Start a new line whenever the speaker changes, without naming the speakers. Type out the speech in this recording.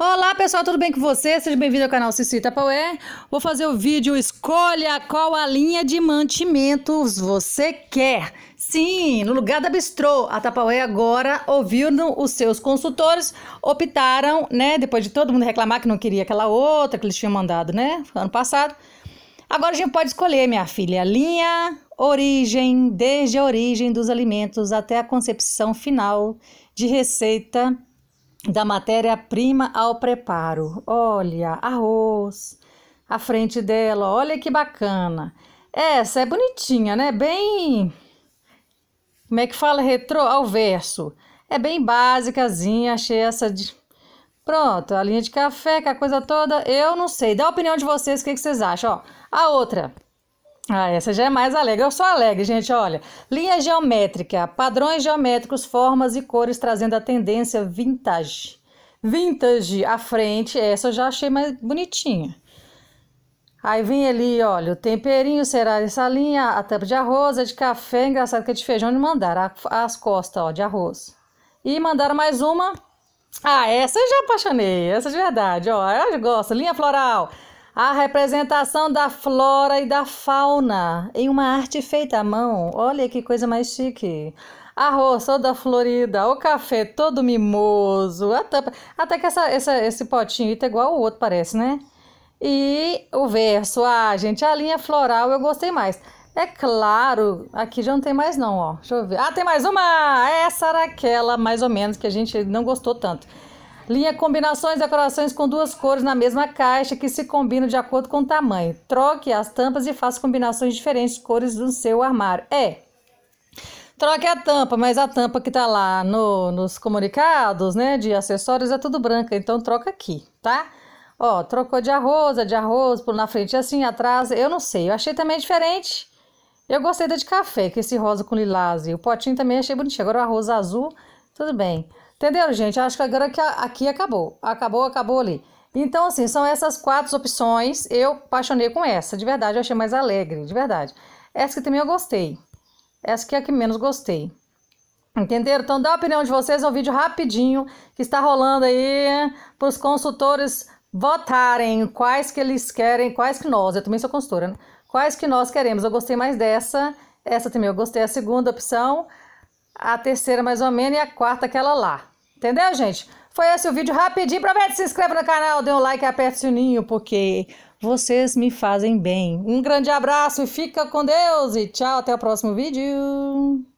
Olá pessoal, tudo bem com vocês? Seja bem-vindo ao canal Cici Tapaué. Vou fazer o vídeo Escolha qual a linha de mantimentos você quer. Sim, no lugar da Bistrô, a Tapaué agora ouvindo os seus consultores, optaram, né, depois de todo mundo reclamar que não queria aquela outra que eles tinham mandado, né, ano passado. Agora a gente pode escolher, minha filha, a linha, origem, desde a origem dos alimentos até a concepção final de receita da matéria-prima ao preparo. Olha, arroz à frente dela, olha que bacana. Essa é bonitinha, né? Bem. Como é que fala? Retro ao verso. É bem básicazinha, achei essa. De... Pronto, a linha de café, com a coisa toda, eu não sei. Dá a opinião de vocês, o que, que vocês acham? Ó, a outra. Ah, essa já é mais alegre. Eu sou alegre, gente. Olha, linha geométrica, padrões geométricos, formas e cores trazendo a tendência vintage. Vintage à frente, essa eu já achei mais bonitinha. Aí vem ali, olha, o temperinho será essa linha, a tampa de arroz, a de café, engraçado que é de feijão de mandar, as costas, ó, de arroz. E mandaram mais uma. Ah, essa eu já apaixonei, essa de verdade, ó, eu gosto, linha floral. A representação da flora e da fauna em uma arte feita à mão. Olha que coisa mais chique. Arroz toda florida, o café todo mimoso, a tampa. Até que essa, essa, esse potinho tá igual o outro, parece, né? E o verso. Ah, gente, a linha floral eu gostei mais. É claro, aqui já não tem mais não, ó. Deixa eu ver. Ah, tem mais uma! Essa era aquela, mais ou menos, que a gente não gostou tanto. Linha combinações e decorações com duas cores na mesma caixa que se combinam de acordo com o tamanho. Troque as tampas e faça combinações diferentes de cores do seu armário. É. Troque a tampa, mas a tampa que tá lá no, nos comunicados, né, de acessórios é tudo branca, então troca aqui, tá? Ó, trocou de arroz, é de arroz, por na frente é assim, atrás, eu não sei. Eu achei também diferente. Eu gostei da de café, que esse rosa com lilás. E o potinho também achei bonitinho. Agora o arroz azul tudo bem. Entenderam, gente? Acho que agora que aqui acabou. Acabou, acabou ali. Então, assim, são essas quatro opções. Eu apaixonei com essa, de verdade. Eu achei mais alegre, de verdade. Essa que também eu gostei. Essa que é a que menos gostei. Entenderam? Então, dá a opinião de vocês. É um vídeo rapidinho que está rolando aí para os consultores votarem quais que eles querem, quais que nós. Eu também sou consultora, né? Quais que nós queremos. Eu gostei mais dessa. Essa também eu gostei. A segunda opção a terceira mais ou menos e a quarta aquela lá. Entendeu, gente? Foi esse o vídeo rapidinho. Aproveita, se inscreva no canal, dê um like e aperte o sininho, porque vocês me fazem bem. Um grande abraço e fica com Deus e tchau, até o próximo vídeo.